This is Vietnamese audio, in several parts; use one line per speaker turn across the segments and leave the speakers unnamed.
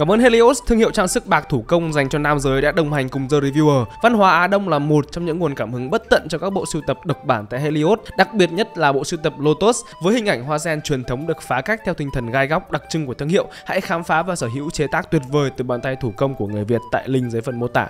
Cảm ơn Helios, thương hiệu trang sức bạc thủ công dành cho nam giới đã đồng hành cùng The Reviewer. Văn hóa Á Đông là một trong những nguồn cảm hứng bất tận cho các bộ sưu tập độc bản tại Helios, đặc biệt nhất là bộ sưu tập Lotus với hình ảnh hoa sen truyền thống được phá cách theo tinh thần gai góc đặc trưng của thương hiệu. Hãy khám phá và sở hữu chế tác tuyệt vời từ bàn tay thủ công của người Việt tại link dưới phần mô tả.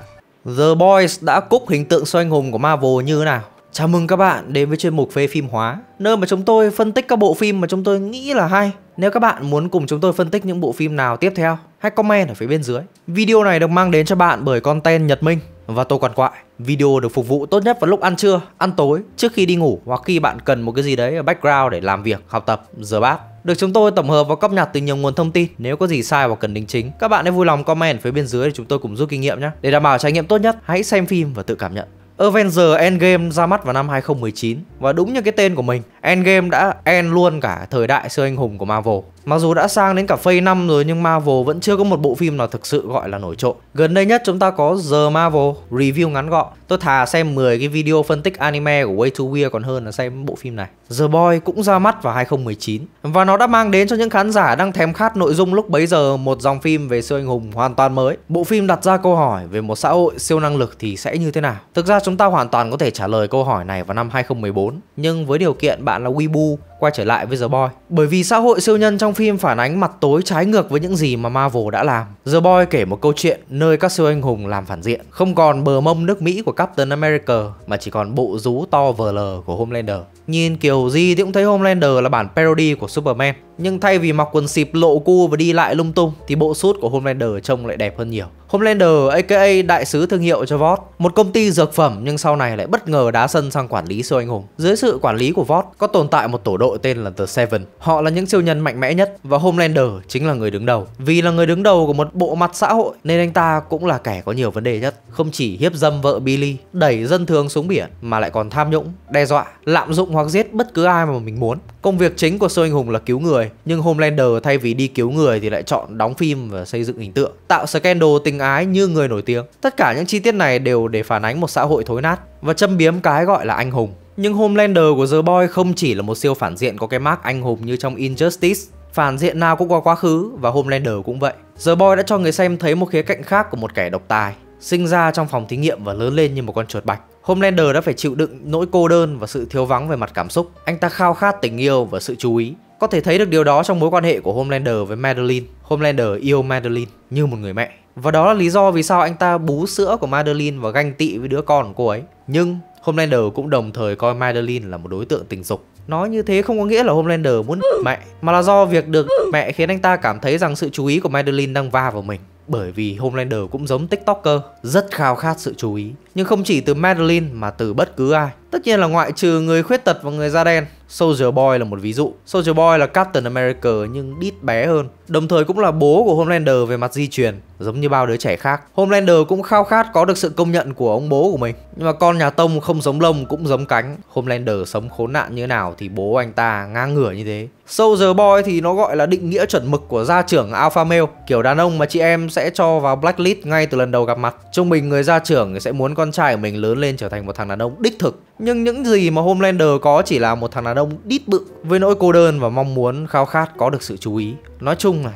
The Boys đã cúc hình tượng xoay anh hùng của Marvel như thế nào? Chào mừng các bạn đến với chuyên mục phê phim hóa, nơi mà chúng tôi phân tích các bộ phim mà chúng tôi nghĩ là hay. Nếu các bạn muốn cùng chúng tôi phân tích những bộ phim nào tiếp theo, hãy comment ở phía bên dưới. Video này được mang đến cho bạn bởi Content Nhật Minh và tôi quản quại. Video được phục vụ tốt nhất vào lúc ăn trưa, ăn tối, trước khi đi ngủ hoặc khi bạn cần một cái gì đấy ở background để làm việc, học tập, rửa bát. Được chúng tôi tổng hợp và cập nhật từ nhiều nguồn thông tin. Nếu có gì sai hoặc cần đính chính, các bạn hãy vui lòng comment phía bên dưới để chúng tôi cùng rút kinh nghiệm nhé. Để đảm bảo trải nghiệm tốt nhất, hãy xem phim và tự cảm nhận. Avengers Endgame ra mắt vào năm 2019 và đúng như cái tên của mình, Endgame đã end luôn cả thời đại siêu anh hùng của Marvel. Mặc dù đã sang đến cả phase 5 rồi nhưng Marvel vẫn chưa có một bộ phim nào thực sự gọi là nổi trội. Gần đây nhất chúng ta có The Marvel review ngắn gọn. Tôi thà xem 10 cái video phân tích anime của Way to Weird còn hơn là xem bộ phim này. The Boy cũng ra mắt vào 2019 và nó đã mang đến cho những khán giả đang thèm khát nội dung lúc bấy giờ một dòng phim về siêu anh hùng hoàn toàn mới. Bộ phim đặt ra câu hỏi về một xã hội siêu năng lực thì sẽ như thế nào. Thực ra chúng ta hoàn toàn có thể trả lời câu hỏi này vào năm 2014 nhưng với điều kiện bạn là Weibo quay trở lại với The Boy. Bởi vì xã hội siêu nhân trong phim phản ánh mặt tối trái ngược với những gì mà Marvel đã làm. The Boy kể một câu chuyện nơi các siêu anh hùng làm phản diện, không còn bờ mông nước Mỹ của Captain America mà chỉ còn bộ rú to vờ lờ của Homelander. Nhìn kiểu gì thì cũng thấy Homelander là bản parody của Superman. Nhưng thay vì mặc quần xịp lộ cu và đi lại lung tung thì bộ suit của Homelander trông lại đẹp hơn nhiều. Homelander aka đại sứ thương hiệu cho Vought, một công ty dược phẩm nhưng sau này lại bất ngờ đá sân sang quản lý siêu anh hùng. Dưới sự quản lý của Vought, có tồn tại một tổ đội đội tên là The Seven. Họ là những siêu nhân mạnh mẽ nhất và Homelander chính là người đứng đầu. Vì là người đứng đầu của một bộ mặt xã hội nên anh ta cũng là kẻ có nhiều vấn đề nhất. Không chỉ hiếp dâm vợ Billy, đẩy dân thường xuống biển mà lại còn tham nhũng, đe dọa, lạm dụng hoặc giết bất cứ ai mà mình muốn. Công việc chính của siêu anh hùng là cứu người, nhưng Homelander thay vì đi cứu người thì lại chọn đóng phim và xây dựng hình tượng, tạo scandal tình ái như người nổi tiếng. Tất cả những chi tiết này đều để phản ánh một xã hội thối nát và châm biếm cái gọi là anh hùng. Nhưng Homelander của The Boy không chỉ là một siêu phản diện có cái mác anh hùng như trong Injustice, phản diện nào cũng có quá khứ và Homelander cũng vậy. The Boy đã cho người xem thấy một khía cạnh khác của một kẻ độc tài, sinh ra trong phòng thí nghiệm và lớn lên như một con chuột bạch. Homelander đã phải chịu đựng nỗi cô đơn và sự thiếu vắng về mặt cảm xúc. Anh ta khao khát tình yêu và sự chú ý. Có thể thấy được điều đó trong mối quan hệ của Homelander với Madeline. Homelander yêu Madeline như một người mẹ. Và đó là lý do vì sao anh ta bú sữa của Madeline và ganh tị với đứa con của cô ấy. Nhưng Homelander cũng đồng thời coi Madeline là một đối tượng tình dục. Nói như thế không có nghĩa là Homelander muốn mẹ, mà là do việc được mẹ khiến anh ta cảm thấy rằng sự chú ý của Madeline đang va vào mình. Bởi vì Homelander cũng giống TikToker, rất khao khát sự chú ý. Nhưng không chỉ từ Madeline mà từ bất cứ ai. Tất nhiên là ngoại trừ người khuyết tật và người da đen. Soldier Boy là một ví dụ. Soldier Boy là Captain America nhưng đít bé hơn. Đồng thời cũng là bố của Homelander về mặt di truyền giống như bao đứa trẻ khác. Homelander cũng khao khát có được sự công nhận của ông bố của mình. Nhưng mà con nhà Tông không giống lông cũng giống cánh. Homelander sống khốn nạn như nào thì bố anh ta ngang ngửa như thế. Soldier Boy thì nó gọi là định nghĩa chuẩn mực của gia trưởng alpha male, kiểu đàn ông mà chị em sẽ cho vào blacklist ngay từ lần đầu gặp mặt. Trung bình người gia trưởng sẽ muốn con trai của mình lớn lên trở thành một thằng đàn ông đích thực. Nhưng những gì mà Homelander có chỉ là một thằng đàn ông đít bự với nỗi cô đơn và mong muốn khao khát có được sự chú ý. Nói chung là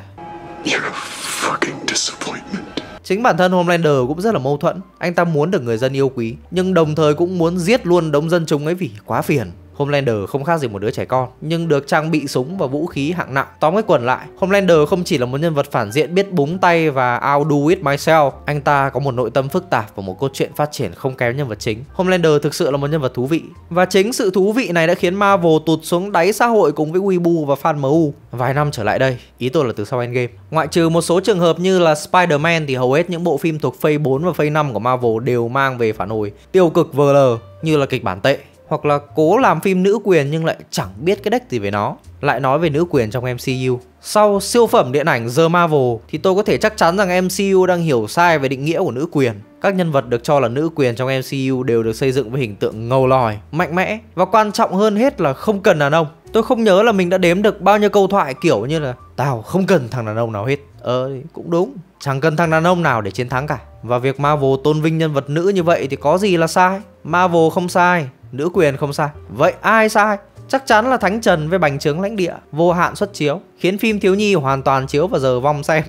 Chính bản thân Homelander cũng rất là mâu thuẫn Anh ta muốn được người dân yêu quý Nhưng đồng thời cũng muốn giết luôn đống dân chúng ấy vì quá phiền Homelander không khác gì một đứa trẻ con nhưng được trang bị súng và vũ khí hạng nặng. Tóm cái quần lại, Homelander không chỉ là một nhân vật phản diện biết búng tay và I'll do it myself, anh ta có một nội tâm phức tạp và một cốt truyện phát triển không kém nhân vật chính. Homelander thực sự là một nhân vật thú vị và chính sự thú vị này đã khiến Marvel tụt xuống đáy xã hội cùng với Weibo và fan MU vài năm trở lại đây. Ý tôi là từ sau Endgame. Ngoại trừ một số trường hợp như là Spider-Man thì hầu hết những bộ phim thuộc phase 4 và phase 5 của Marvel đều mang về phản hồi tiêu cực VL như là kịch bản tệ hoặc là cố làm phim nữ quyền nhưng lại chẳng biết cái đếch gì về nó lại nói về nữ quyền trong MCU. Sau siêu phẩm điện ảnh The Marvel thì tôi có thể chắc chắn rằng MCU đang hiểu sai về định nghĩa của nữ quyền. Các nhân vật được cho là nữ quyền trong MCU đều được xây dựng với hình tượng ngầu lòi, mạnh mẽ và quan trọng hơn hết là không cần đàn ông. Tôi không nhớ là mình đã đếm được bao nhiêu câu thoại kiểu như là Tao không cần thằng đàn ông nào hết Ờ cũng đúng Chẳng cần thằng đàn ông nào để chiến thắng cả Và việc Marvel tôn vinh nhân vật nữ như vậy thì có gì là sai Marvel không sai Nữ quyền không sai Vậy ai sai Chắc chắn là Thánh Trần với bành trướng lãnh địa Vô hạn xuất chiếu Khiến phim thiếu nhi hoàn toàn chiếu vào giờ vong xem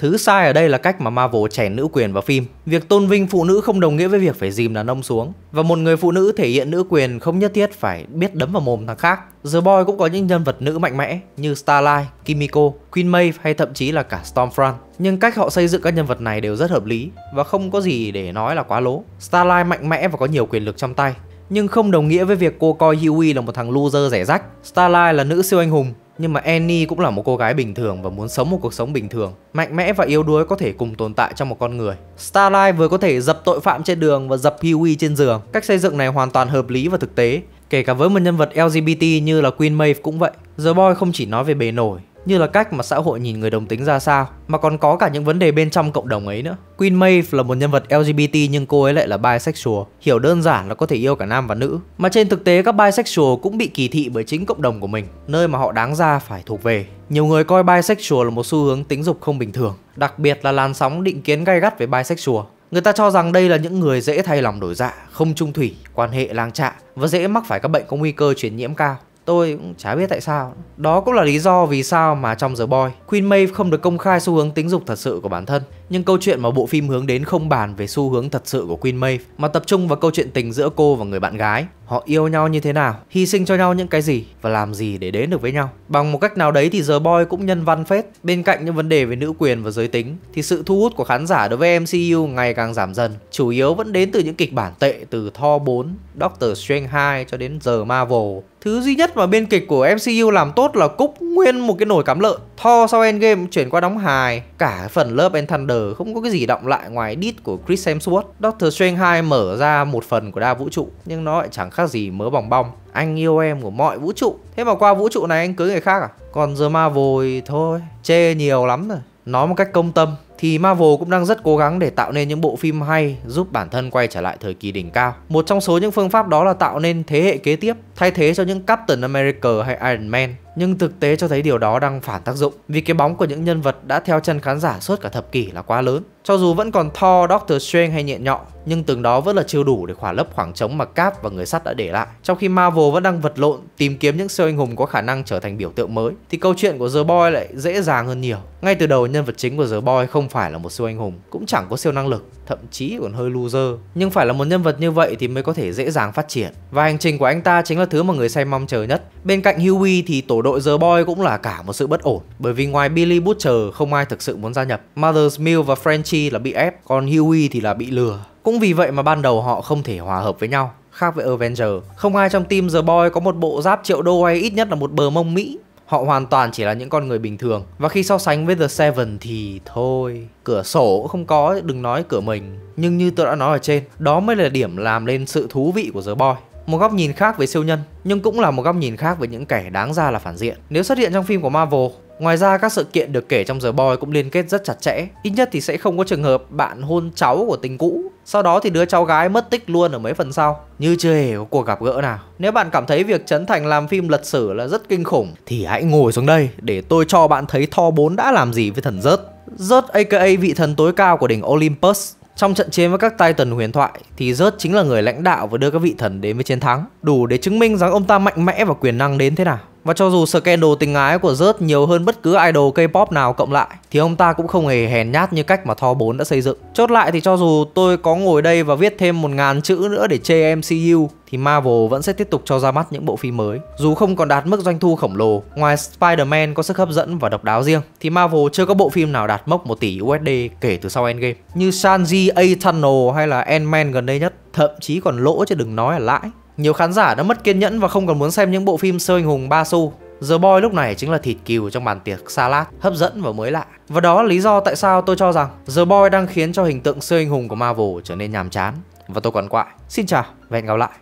Thứ sai ở đây là cách mà Marvel chèn nữ quyền vào phim. Việc tôn vinh phụ nữ không đồng nghĩa với việc phải dìm đàn ông xuống. Và một người phụ nữ thể hiện nữ quyền không nhất thiết phải biết đấm vào mồm thằng khác. The Boy cũng có những nhân vật nữ mạnh mẽ như Starlight, Kimiko, Queen Maeve hay thậm chí là cả Stormfront. Nhưng cách họ xây dựng các nhân vật này đều rất hợp lý và không có gì để nói là quá lố. Starlight mạnh mẽ và có nhiều quyền lực trong tay, nhưng không đồng nghĩa với việc cô coi Huey là một thằng loser rẻ rách. Starlight là nữ siêu anh hùng nhưng mà Annie cũng là một cô gái bình thường và muốn sống một cuộc sống bình thường, mạnh mẽ và yếu đuối có thể cùng tồn tại trong một con người. Starlight vừa có thể dập tội phạm trên đường và dập Huey trên giường. Cách xây dựng này hoàn toàn hợp lý và thực tế, kể cả với một nhân vật LGBT như là Queen Maeve cũng vậy. The Boy không chỉ nói về bề nổi như là cách mà xã hội nhìn người đồng tính ra sao, mà còn có cả những vấn đề bên trong cộng đồng ấy nữa. Queen Maeve là một nhân vật LGBT nhưng cô ấy lại là bisexual, hiểu đơn giản là có thể yêu cả nam và nữ. Mà trên thực tế các bisexual cũng bị kỳ thị bởi chính cộng đồng của mình, nơi mà họ đáng ra phải thuộc về. Nhiều người coi bisexual là một xu hướng tính dục không bình thường, đặc biệt là làn sóng định kiến gay gắt về bisexual. Người ta cho rằng đây là những người dễ thay lòng đổi dạ, không trung thủy, quan hệ lang trạ và dễ mắc phải các bệnh có nguy cơ truyền nhiễm cao. Tôi cũng chả biết tại sao. Đó cũng là lý do vì sao mà trong The Boy, Queen Maeve không được công khai xu hướng tính dục thật sự của bản thân. Nhưng câu chuyện mà bộ phim hướng đến không bàn về xu hướng thật sự của Queen Maeve, mà tập trung vào câu chuyện tình giữa cô và người bạn gái. Họ yêu nhau như thế nào, hy sinh cho nhau những cái gì và làm gì để đến được với nhau. Bằng một cách nào đấy thì The Boy cũng nhân văn phết. Bên cạnh những vấn đề về nữ quyền và giới tính thì sự thu hút của khán giả đối với MCU ngày càng giảm dần. Chủ yếu vẫn đến từ những kịch bản tệ từ Thor 4, Doctor Strange 2 cho đến The Marvel. Thứ duy nhất mà biên kịch của MCU làm tốt là cúc nguyên một cái nồi cắm lợn. Thor sau Endgame chuyển qua đóng hài, cả phần Love and Thunder không có cái gì động lại ngoài đít của Chris Hemsworth. Doctor Strange 2 mở ra một phần của đa vũ trụ nhưng nó lại chẳng khác khác gì mớ bỏng bong Anh yêu em của mọi vũ trụ Thế mà qua vũ trụ này anh cưới người khác à Còn giờ Marvel thì thôi Chê nhiều lắm rồi Nói một cách công tâm thì Marvel cũng đang rất cố gắng để tạo nên những bộ phim hay giúp bản thân quay trở lại thời kỳ đỉnh cao. Một trong số những phương pháp đó là tạo nên thế hệ kế tiếp, thay thế cho những Captain America hay Iron Man nhưng thực tế cho thấy điều đó đang phản tác dụng vì cái bóng của những nhân vật đã theo chân khán giả suốt cả thập kỷ là quá lớn. Cho dù vẫn còn Thor, Doctor Strange hay nhẹ nhọ, nhưng từng đó vẫn là chưa đủ để khỏa lấp khoảng trống mà Cap và người sắt đã để lại. Trong khi Marvel vẫn đang vật lộn tìm kiếm những siêu anh hùng có khả năng trở thành biểu tượng mới, thì câu chuyện của The Boy lại dễ dàng hơn nhiều. Ngay từ đầu nhân vật chính của The Boy không phải là một siêu anh hùng, cũng chẳng có siêu năng lực, thậm chí còn hơi loser. Nhưng phải là một nhân vật như vậy thì mới có thể dễ dàng phát triển. Và hành trình của anh ta chính là thứ mà người xem mong chờ nhất. Bên cạnh Huey thì tổ đội The Boy cũng là cả một sự bất ổn, bởi vì ngoài Billy Butcher không ai thực sự muốn gia nhập. Mother's Mill và Frenchie là bị ép, còn Huey thì là bị lừa. Cũng vì vậy mà ban đầu họ không thể hòa hợp với nhau khác với Avenger. Không ai trong team The Boy có một bộ giáp triệu đô hay ít nhất là một bờ mông Mỹ. Họ hoàn toàn chỉ là những con người bình thường. Và khi so sánh với The Seven thì thôi, cửa sổ cũng không có, đừng nói cửa mình. Nhưng như tôi đã nói ở trên, đó mới là điểm làm lên sự thú vị của The Boy một góc nhìn khác về siêu nhân nhưng cũng là một góc nhìn khác với những kẻ đáng ra là phản diện nếu xuất hiện trong phim của marvel Ngoài ra các sự kiện được kể trong The Boy cũng liên kết rất chặt chẽ, ít nhất thì sẽ không có trường hợp bạn hôn cháu của tình cũ, sau đó thì đứa cháu gái mất tích luôn ở mấy phần sau, như chưa hề có cuộc gặp gỡ nào. Nếu bạn cảm thấy việc Trấn Thành làm phim lật sử là rất kinh khủng thì hãy ngồi xuống đây để tôi cho bạn thấy Thor 4 đã làm gì với thần rớt. Rớt aka vị thần tối cao của đỉnh Olympus trong trận chiến với các Titan huyền thoại thì Zeus chính là người lãnh đạo và đưa các vị thần đến với chiến thắng, đủ để chứng minh rằng ông ta mạnh mẽ và quyền năng đến thế nào. Và cho dù scandal tình ái của Rớt nhiều hơn bất cứ idol K-pop nào cộng lại thì ông ta cũng không hề hèn nhát như cách mà Thor 4 đã xây dựng. Chốt lại thì cho dù tôi có ngồi đây và viết thêm 1.000 chữ nữa để chê MCU thì Marvel vẫn sẽ tiếp tục cho ra mắt những bộ phim mới. Dù không còn đạt mức doanh thu khổng lồ, ngoài Spider-Man có sức hấp dẫn và độc đáo riêng, thì Marvel chưa có bộ phim nào đạt mốc 1 tỷ USD kể từ sau Endgame. Như Shang-Chi, Tunnel hay là Ant-Man gần đây nhất, thậm chí còn lỗ chứ đừng nói là lãi. Nhiều khán giả đã mất kiên nhẫn và không còn muốn xem những bộ phim siêu anh hùng ba xu. The Boy lúc này chính là thịt cừu trong bàn tiệc salad, hấp dẫn và mới lạ. Và đó là lý do tại sao tôi cho rằng The Boy đang khiến cho hình tượng siêu anh hùng của Marvel trở nên nhàm chán. Và tôi còn quại. Xin chào và hẹn gặp lại.